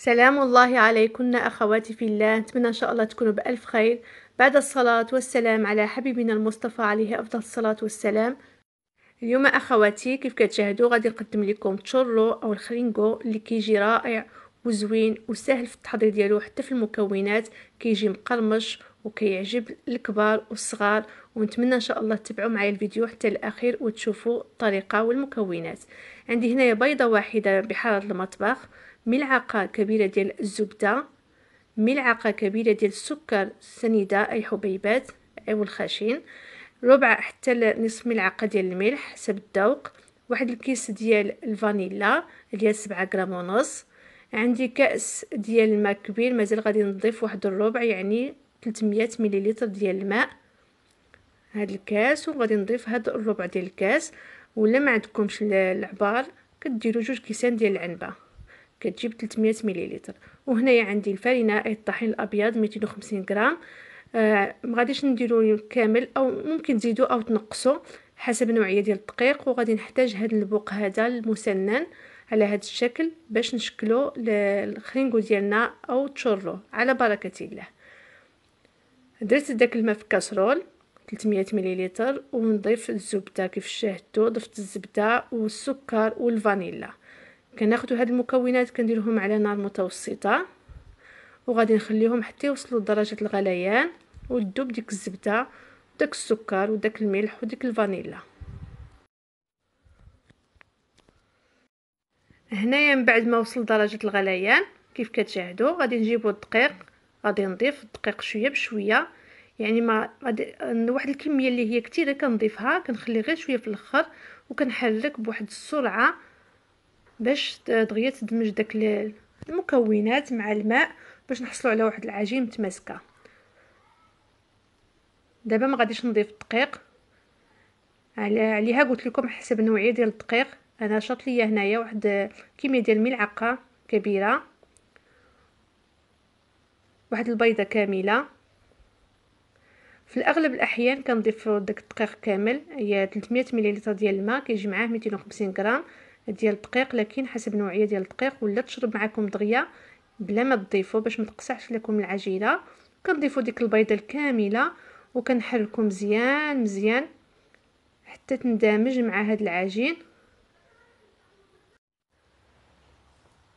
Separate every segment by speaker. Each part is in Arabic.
Speaker 1: سلام الله عليكن أخواتي في الله أتمنى إن شاء الله تكونوا بألف خير بعد الصلاة والسلام على حبيبنا المصطفى عليه أفضل الصلاة والسلام اليوم أخواتي كيف كتشاهدوا غادي نقدم لكم تشورلو أو الخرينغو اللي كيجي رائع وزوين وسهل في التحضير ديالو حتى في المكونات كيجي مقرمش وكيعجب الكبار والصغار ونتمنى ان شاء الله تتبعوا معايا الفيديو حتى الاخير وتشوفوا الطريقه والمكونات عندي هنايا بيضه واحده بحراره المطبخ ملعقة كبيرة ديال الزبدة ملعقة كبيرة ديال السكر السنيدة أي حبيبات أو الخشن ربع حتى نصف ملعقة ديال الملح حسب الذوق واحد الكيس ديال الفانيلا ديال سبعة غرام ونص عندي كأس ديال الماء كبير مازال غادي نضيف واحد الربع يعني 300 مليلتر ديال الماء هاد الكاس وغادي نضيف هاد الربع ديال الكاس ولا ما عندكمش العبار كديروا جوج كيسان ديال العنبه كتجيب 300 مليلتر وهنايا عندي الفارينة الطحين الابيض 250 غرام آه غاديش نديرو كامل او ممكن تزيدو او تنقصو حسب النوعيه ديال الدقيق وغادي نحتاج هذا البوق هذا المسنن على هذا الشكل باش نشكلو الخرينغو ديالنا او تشورلو على بركه الله درت داك الماء في كاسرول 300 مليلتر ونضيف الزبده كيف شاهدتو ضفت الزبده والسكر والفانيلا كناخذوا هاد المكونات كنديرهم على نار متوسطه وغادي نخليهم حتى يوصلوا لدرجه الغليان وذوب ديك الزبده وداك السكر وداك الملح وديك الفانيلا هنايا من بعد ما وصل درجه الغليان كيف كتشاهدوا غادي نجيبوا الدقيق غادي نضيف الدقيق شويه بشويه يعني ما غادي واحد الكميه اللي هي كثيره كنضيفها كنخلي غير شويه في الاخر وكنحرك بواحد السرعه باش دغيا تدمج داك المكونات مع الماء باش نحصلوا على واحد العجين متماسكه دابا ما غاديش نضيف الدقيق عليها قلت لكم حسب النوعيه ديال الدقيق انا شاط ليا هنايا واحد كميه ديال الملعقه كبيره واحد البيضه كامله في الاغلب الاحيان كنضيف داك الدقيق كامل هي 300 ملل ديال الماء كيجي معاه 250 غرام ديال الدقيق لكن حسب نوعيه ديال الدقيق ولا تشرب معكم دغيا بلا ما تضيفوا باش ما تقصعش لكم العجينه كنضيفوا ديك البيضه الكامله وكنحركو مزيان مزيان حتى تندمج مع هاد العجين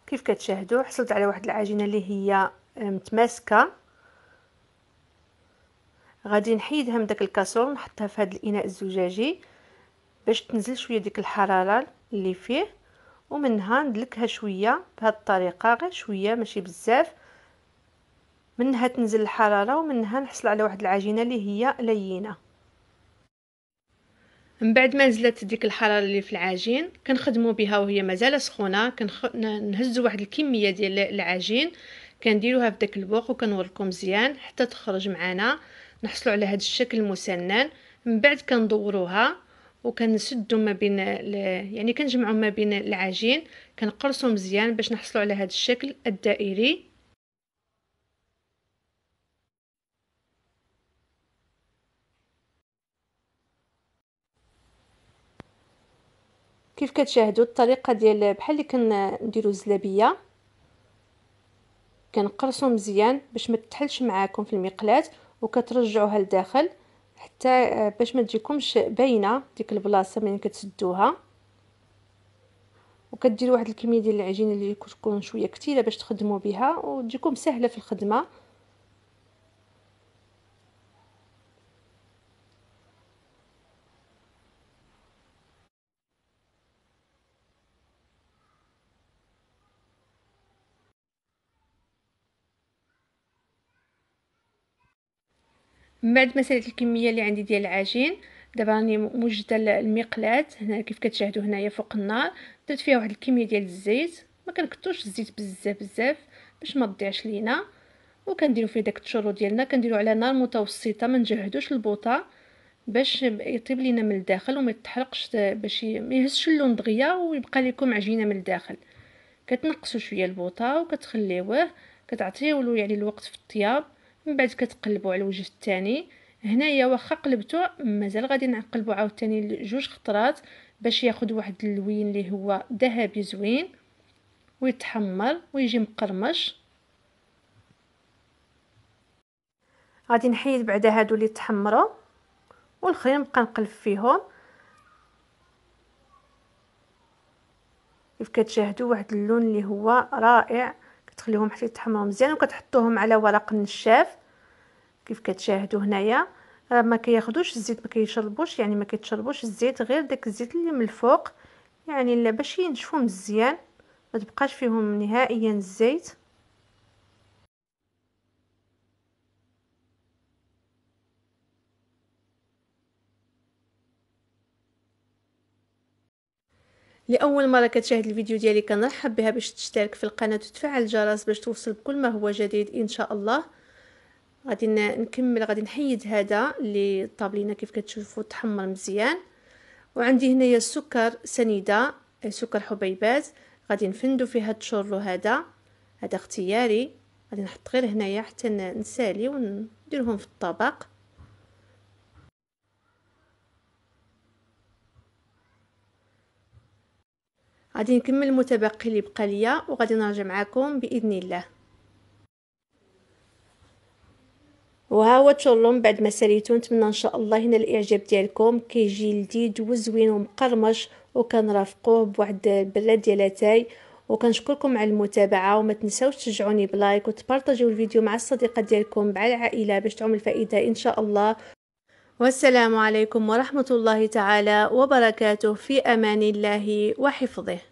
Speaker 1: كيف كتشاهدوا حصلت على واحد العجينه اللي هي آه، متماسكه غادي نحيدها من داك الكاسور نحطها في هذا الاناء الزجاجي باش تنزل شويه ديك الحراره اللي فيه ومنها ندلكها شويه بهاد الطريقه غير شويه ماشي بزاف منها تنزل الحراره ومنها نحصل على واحد العجينه اللي هي لينه من بعد ما نزلت ديك الحراره اللي في العجين كنخدموا بها وهي مازال سخونه كنخ... نهزوا واحد الكميه ديال العجين كنديروها في داك البوق وكنوركو مزيان حتى تخرج معنا نحصلوا على هذا الشكل المسنن من بعد كندوروها وكنسدو ما بين يعني كنجمعو ما بين العجين كنقرصو مزيان باش نحصلو على هذا الشكل الدائري كيف كتشاهدوا الطريقه ديال بحال اللي كنديروا الزلابيه كنقرصوا مزيان باش ما تحلش معاكم في المقلاه وكترجعوها لداخل حتى باش ما تجيكمش باينه ديك البلاصه ملي كتسدوها وكديروا واحد الكميه ديال العجينه اللي تكون شويه كثيره باش تخدموا بها وتجيكم سهله في الخدمه من بعد ما ساليت الكميه اللي عندي ديال العجين دابا راني موجده المقلاه هنا كيف كتشاهدوا هنايا فوق النار درت فيها واحد الكميه ديال الزيت ما كنكثرش الزيت بزاف بزاف باش ما تضيعش لينا وكنديروا فيه داك التشرو ديالنا كنديروا على نار متوسطه ما نجهدوش البوطه باش يطيب لينا من الداخل وما يتحرقش باش ما يهزش اللون دغيا ويبقى لكم عجينه من الداخل كتنقصوا شويه البوطه وكتخليوه كتعطيو له يعني الوقت في الطياب من بعد كتقلبوا على الوجه الثاني هنايا واخا قلبتو مازال غادي نقلبو عاوتاني جوج خطرات باش ياخد واحد اللوين اللي هو ذهبي زوين ويتحمر ويجي مقرمش غادي نحيد بعدا هادو اللي تحمروا والخرين نبقى نقلب فيهم كيف كتشاهدوا واحد اللون اللي هو رائع تخليهم حتى يتحمروا مزيان وكتحطوهم على ورق نشاف كيف كتشاهدوا هنايا راه ما كياخذوش الزيت ما كيشربوش يعني ما كيتشربوش الزيت غير داك الزيت اللي من الفوق يعني الا باش ينشفوا مزيان ما تبقاش فيهم نهائيا الزيت لاول مره كتشاهد الفيديو ديالي كنرحب بها باش تشترك في القناه وتفعل الجرس باش توصل بكل ما هو جديد ان شاء الله غادي نكمل غادي نحيد هذا اللي طابلينا كيف كتشوفوا تحمر مزيان وعندي هنايا السكر سنيده سكر حبيبات غادي نفندو فيه تشورلو الشورلو هذا هذا اختياري غادي نحط غير هنايا حتى نسالي ونديرهم في الطبق غادي نكمل المتبقي اللي بقى ليا وغادي نرجع معكم باذن الله وها هو تشلون بعد ما ساليتو نتمنى ان شاء الله هنا الاعجاب ديالكم كيجي لذيذ وزوين ومقرمش وكنرافقوه بواحد البلاد ديال اتاي وكنشكركم على المتابعه وما تنساوش تشجعوني بلايك وتبارطاجيو الفيديو مع الصديقات ديالكم مع العائله باش تعم الفائده ان شاء الله والسلام عليكم ورحمه الله تعالى وبركاته في امان الله وحفظه